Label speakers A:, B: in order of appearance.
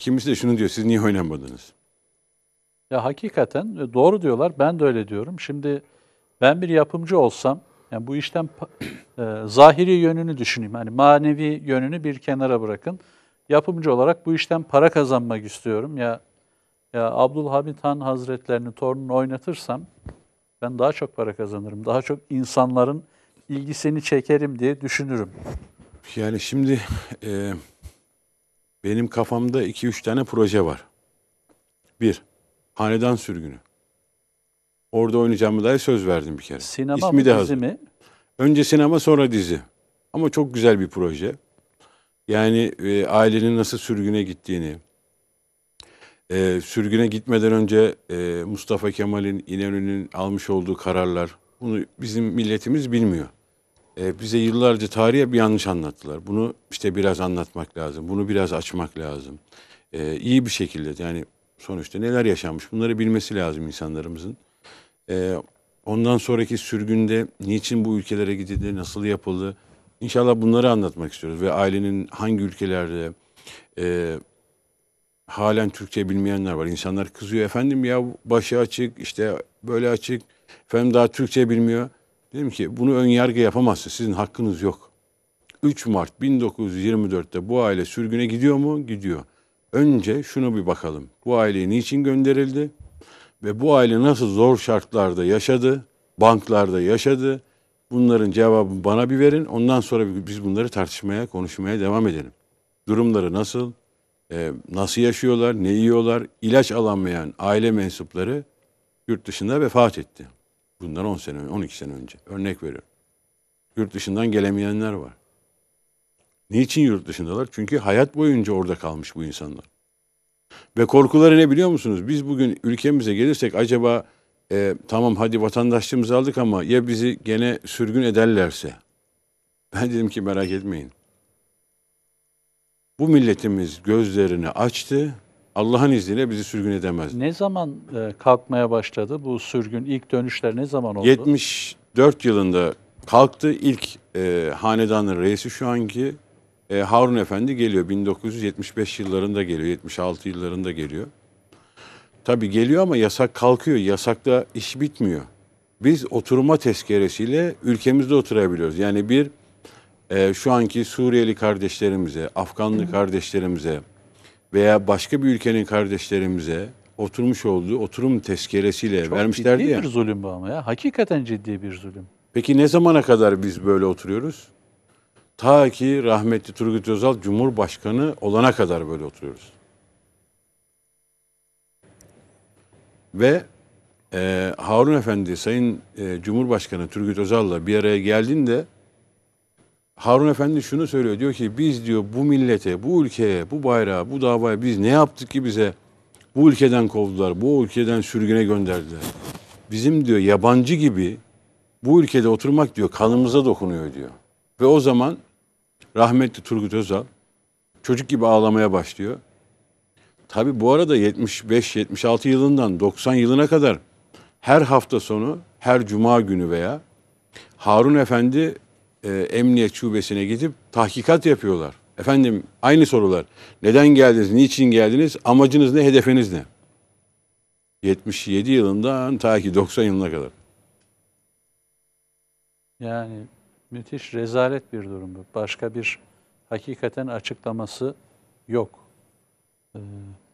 A: Kimisi de şunu diyor, siz niye oynamadınız?
B: Ya hakikaten e, doğru diyorlar, ben de öyle diyorum. Şimdi ben bir yapımcı olsam, yani bu işten e, zahiri yönünü düşüneyim. Hani manevi yönünü bir kenara bırakın. Yapımcı olarak bu işten para kazanmak istiyorum. Ya ya Abdülhamid Han Hazretlerini torununu oynatırsam ben daha çok para kazanırım. Daha çok insanların ilgisini çekerim
A: diye düşünürüm. Yani şimdi e, benim kafamda 2-3 tane proje var. Bir, hanedan sürgünü. Orada oynayacağımı dair söz verdim bir kere. Sinema İsmi mı, de hazır. mi? Önce sinema sonra dizi. Ama çok güzel bir proje. Yani e, ailenin nasıl sürgüne gittiğini, e, sürgüne gitmeden önce e, Mustafa Kemal'in, İnönü'nün almış olduğu kararlar, bunu bizim milletimiz bilmiyor. E, bize yıllarca tarihe bir yanlış anlattılar. Bunu işte biraz anlatmak lazım. Bunu biraz açmak lazım. E, iyi bir şekilde yani sonuçta neler yaşanmış bunları bilmesi lazım insanlarımızın. E, ondan sonraki sürgünde niçin bu ülkelere gidildi, nasıl yapıldı? İnşallah bunları anlatmak istiyoruz ve ailenin hangi ülkelerde e, halen Türkçe bilmeyenler var. İnsanlar kızıyor efendim ya başı açık işte böyle açık efendim daha Türkçe bilmiyor. Dedim ki bunu ön yargı yapamazsın. Sizin hakkınız yok. 3 Mart 1924'te bu aile sürgüne gidiyor mu? Gidiyor. Önce şunu bir bakalım. Bu aileyi niçin gönderildi? Ve bu aile nasıl zor şartlarda yaşadı? Banklarda yaşadı? Bunların cevabını bana bir verin. Ondan sonra biz bunları tartışmaya, konuşmaya devam edelim. Durumları nasıl? Ee, nasıl yaşıyorlar? Ne yiyorlar? İlaç alamayan aile mensupları yurt dışında vefat etti. Bundan 10 sene, 12 sene önce. Örnek veriyorum. Yurt dışından gelemeyenler var. Niçin yurt dışındalar? Çünkü hayat boyunca orada kalmış bu insanlar. Ve korkuları ne biliyor musunuz? Biz bugün ülkemize gelirsek acaba e, tamam hadi vatandaşlığımızı aldık ama ya bizi gene sürgün ederlerse? Ben dedim ki merak etmeyin. Bu milletimiz gözlerini açtı Allah'ın izniyle bizi sürgün edemez. Ne zaman e, kalkmaya başladı bu
B: sürgün? ilk dönüşler ne zaman oldu?
A: 74 yılında kalktı. İlk e, hanedanın reisi şu anki e, Harun Efendi geliyor. 1975 yıllarında geliyor, 76 yıllarında geliyor. Tabi geliyor ama yasak kalkıyor. Yasakla iş bitmiyor. Biz oturma tezkeresiyle ülkemizde oturabiliyoruz. Yani bir e, şu anki Suriyeli kardeşlerimize, Afganlı kardeşlerimize, veya başka bir ülkenin kardeşlerimize oturmuş olduğu oturum tezkeresiyle Çok vermişlerdi ciddi ya. bir zulüm bu ama ya. Hakikaten
B: ciddi bir zulüm.
A: Peki ne zamana kadar biz böyle oturuyoruz? Ta ki rahmetli Turgut Özal Cumhurbaşkanı olana kadar böyle oturuyoruz. Ve e, Harun Efendi Sayın e, Cumhurbaşkanı Turgut Özal'la bir araya geldiğinde Harun Efendi şunu söylüyor. Diyor ki biz diyor bu millete, bu ülkeye, bu bayrağa, bu davaya biz ne yaptık ki bize bu ülkeden kovdular, bu ülkeden sürgüne gönderdiler. Bizim diyor yabancı gibi bu ülkede oturmak diyor kanımıza dokunuyor diyor. Ve o zaman rahmetli Turgut Özal çocuk gibi ağlamaya başlıyor. Tabi bu arada 75-76 yılından 90 yılına kadar her hafta sonu, her cuma günü veya Harun Efendi e, emniyet şubesine gidip tahkikat yapıyorlar. Efendim aynı sorular. Neden geldiniz, niçin geldiniz, amacınız ne, hedefiniz ne? 77 yılından ta ki 90 yılına kadar.
B: Yani müthiş rezalet bir durum bu. Başka bir hakikaten açıklaması yok. Ee,